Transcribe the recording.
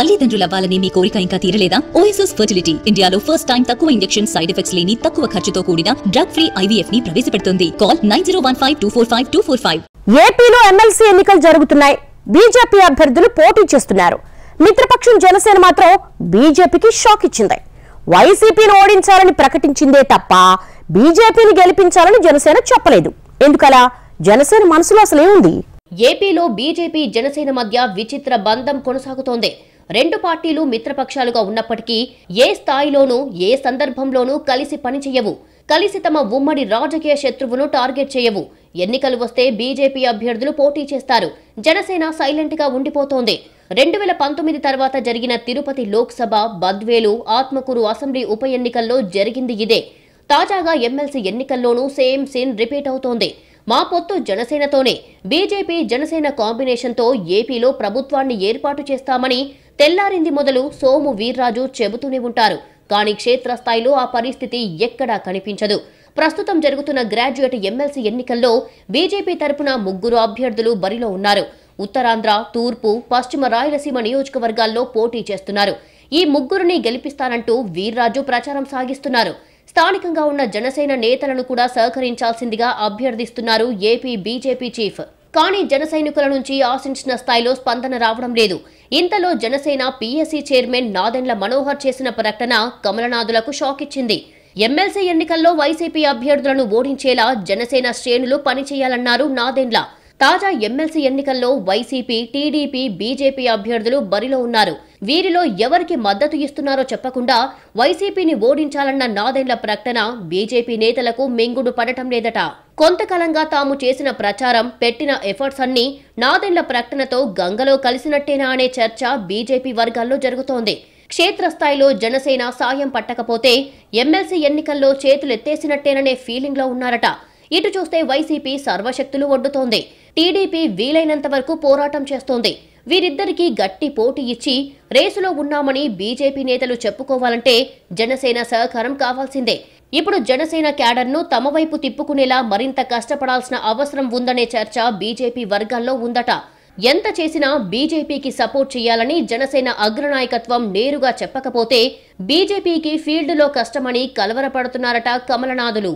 అవ్వాలనే మీ కోరిక ఇంకా తీరలేదా ఓఎస్ఎస్ ఫర్టిలిటీ ఇండియాలో ఫస్ట్ టైం తక్కువ ఇంజెక్షన్ సైడ్ ఎఫెక్ట్స్ లేని తక్కువ ఖర్చుతో కూడిన డ్రగ్ ఫ్రీ ఐవీఎఫ్ ని ప్రవేశపెడుతుంది call nine zero one five two four five two four five ఏపీలో ఎమ్మెల్సీ ఎన్నికలు జరుగుతున్నాయి బీజేపీ అభ్యర్థులు పోటీ చేస్తున్నారు మిత్రపక్షం జనసేన మాత్రం బీజేపీకి షాక్ ఇచ్చింది వైసీపీని ఓడించాలని ప్రకటించిందే తప్ప బీజేపీని గెలిపించాలని జనసేన చెప్పలేదు ఎందుకలా జనసేన మనసులో అసలేముంది ఏపీలో బీజేపీ జనసేన మధ్య విచిత్ర బంధం కొనసాగుతోంది రెండు పార్టీలు మిత్రపక్షాలుగా ఉన్నప్పటికీ ఏ స్థాయిలోనూ ఏ సందర్భంలోనూ కలిసి పనిచేయవు కలిసి తమ ఉమ్మడి రాజకీయ శత్రువును టార్గెట్ చేయవు ఎన్నికలు వస్తే బీజేపీ అభ్యర్థులు పోటీ చేస్తారు జనసేన సైలెంట్ గా ఉండిపోతోంది రెండు వేల పంతొమ్మిది తర్వాత జరిగిన తిరుపతి లోక్సభ బద్వేలు ఆత్మకూరు అసెంబ్లీ ఉప ఎన్నికల్లో జరిగింది ఇదే తాజాగా ఎమ్మెల్సీ ఎన్నికల్లోనూ సేమ్ సీన్ రిపీట్ అవుతోంది మా పొత్తు జనసేనతోనే బీజేపీ జనసేన కాంబినేషన్తో ఏపీలో ప్రభుత్వాన్ని ఏర్పాటు చేస్తామని తెల్లారింది మొదలు సోము వీర్రాజు చెబుతూనే ఉంటారు కానీ క్షేత్రస్థాయిలో ఆ పరిస్థితి ఎక్కడా కనిపించదు ప్రస్తుతం జరుగుతున్న గ్రాడ్యుయేట్ ఎమ్మెల్సీ ఎన్నికల్లో బీజేపీ తరపున ముగ్గురు అభ్యర్థులు బరిలో ఉన్నారు ఉత్తరాంధ్ర తూర్పు పశ్చిమ రాయలసీమ నియోజకవర్గాల్లో పోటీ చేస్తున్నారు ఈ ముగ్గురిని గెలిపిస్తానంటూ వీర్రాజు ప్రచారం సాగిస్తున్నారు స్థానికంగా ఉన్న జనసేన నేతలను కూడా సహకరించాల్సిందిగా అభ్యర్థిస్తున్నారు ఏపీ బీజేపీ చీఫ్ కానీ జన సైనికుల నుంచి ఆశించిన స్థాయిలో స్పందన రావడం లేదు ఇంతలో జనసేన పీఎస్సీ చైర్మన్ నాదెండ్ల మనోహర్ చేసిన ప్రకటన కమలనాథులకు షాక్ ఇచ్చింది ఎమ్మెల్సీ ఎన్నికల్లో వైసీపీ అభ్యర్థులను ఓడించేలా జనసేన శ్రేణులు పనిచేయాలన్నారు నాదెండ్ల తాజా ఎమ్మెల్సీ ఎన్నికల్లో వైసీపీ టీడీపీ బీజేపీ అభ్యర్థులు బరిలో ఉన్నారు వీరిలో ఎవరికి మద్దతు ఇస్తున్నారో చెప్పకుండా వైసీపీని ఓడించాలన్న నాదెండ్ల ప్రకటన బీజేపీ నేతలకు మింగుడు పడటం లేదట కొంతకాలంగా తాము చేసిన ప్రచారం పెట్టిన ఎఫర్ట్స్ అన్నీ నాదెండ్ల ప్రకటనతో గంగలో కలిసినట్టేనా అనే చర్చ బీజేపీ వర్గాల్లో జరుగుతోంది క్షేత్రస్థాయిలో జనసేన సాయం పట్టకపోతే ఎమ్మెల్సీ ఎన్నికల్లో చేతులెత్తేసినట్టేననే ఫీలింగ్లో ఉన్నారట ఇటు చూస్తే వైసీపీ సర్వశక్తులు ఒడ్డుతోంది టీడీపీ వీలైనంత వరకు పోరాటం చేస్తోంది వీరిద్దరికీ గట్టి పోటీ ఇచ్చి రేసులో ఉన్నామని బీజేపీ నేతలు చెప్పుకోవాలంటే జనసేన సహకారం కావాల్సిందే ఇప్పుడు జనసేన క్యాడర్ను తమ వైపు తిప్పుకునేలా మరింత కష్టపడాల్సిన అవసరం ఉందనే చర్చ బీజేపీ వర్గాల్లో ఉందట ఎంత చేసినా బీజేపీకి సపోర్ట్ చేయాలని జనసేన అగ్రనాయకత్వం నేరుగా చెప్పకపోతే బీజేపీకి ఫీల్డ్లో కష్టమని కలవరపడుతున్నారట కమలనాథులు